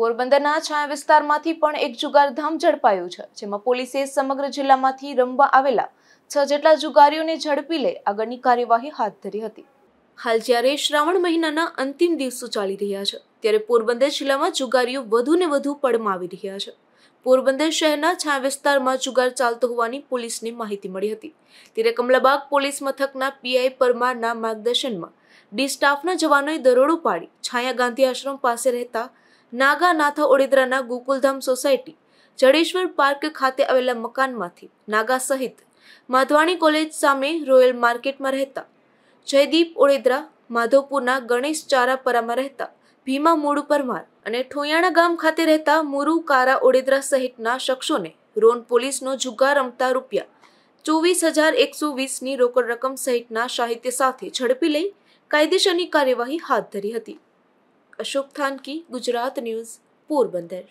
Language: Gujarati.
પોરબંદરના છાયા વિસ્તારમાંથી પણ એક જુગારધામ ઝડપાયું છે જેમાં પોલીસે સમગ્ર જિલ્લામાંથી રમવા આવેલા છ જેટલા જુગારીઓને ઝડપી લઈ આગળની કાર્યવાહી હાથ ધરી હતી હાલ જ્યારે શ્રાવણ મહિનાના અંતિમ દિવસો ચાલી રહ્યા છે ત્યારે પોરબંદર જિલ્લામાં જુગારીઓ વધુ ને વધુ પડમાં આવી રહ્યા છે પોરબંદર શહેરના છા વિસ્તારમાં જુગાર ચાલતો હોવાની પોલીસને માહિતી મળી હતી ત્યારે કમલાબાગ પોલીસ મથકના પીઆઈ પરમારના માર્ગદર્શનમાં ડી સ્ટાફના જવાનોએ દરોડો પાડી છાયા ગાંધી આશ્રમ પાસે રહેતા નાગાનાથા ઓડિદ્રાના ગોકુલધામ સોસાયટી જડેશ્વર પાર્ક ખાતે આવેલા મકાનમાંથી નાગા સહિત માધવાણી કોલેજ સામે રોયલ માર્કેટમાં રહેતા જયદીપ ઓળેદરા માધોપુરના ગણેશ ચારાપરામાં રહેતા ભીમા મૂળ પરમાર અને ઠોયાણા ગામ ખાતે રહેતા મુરુ કારા ઓળેદરા સહિતના શખ્સોને રોન પોલીસનો જુગાર રમતા રૂપિયા ચોવીસ હજાર એકસો વીસની રોકડ રકમ સહિતના સાહિત્ય સાથે ઝડપી લઈ કાયદેસરની કાર્યવાહી હાથ ધરી હતી અશોક થાનકી ગુજરાત ન્યૂઝ પોરબંદર